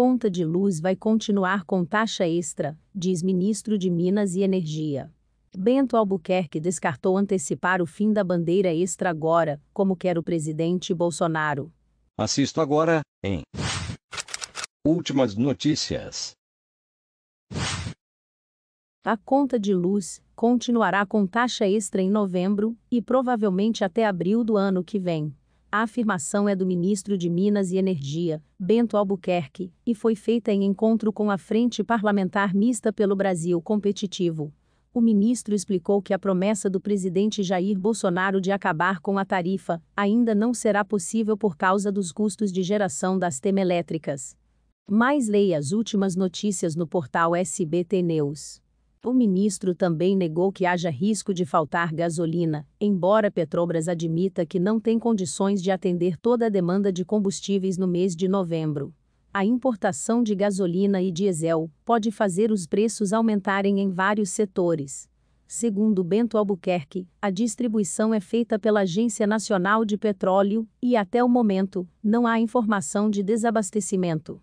conta de luz vai continuar com taxa extra, diz ministro de Minas e Energia. Bento Albuquerque descartou antecipar o fim da bandeira extra agora, como quer o presidente Bolsonaro. Assisto agora, em Últimas notícias. A conta de luz continuará com taxa extra em novembro e provavelmente até abril do ano que vem. A afirmação é do ministro de Minas e Energia, Bento Albuquerque, e foi feita em encontro com a Frente Parlamentar Mista pelo Brasil Competitivo. O ministro explicou que a promessa do presidente Jair Bolsonaro de acabar com a tarifa ainda não será possível por causa dos custos de geração das temelétricas. Mais leia as últimas notícias no portal SBT News. O ministro também negou que haja risco de faltar gasolina, embora Petrobras admita que não tem condições de atender toda a demanda de combustíveis no mês de novembro. A importação de gasolina e diesel pode fazer os preços aumentarem em vários setores. Segundo Bento Albuquerque, a distribuição é feita pela Agência Nacional de Petróleo e, até o momento, não há informação de desabastecimento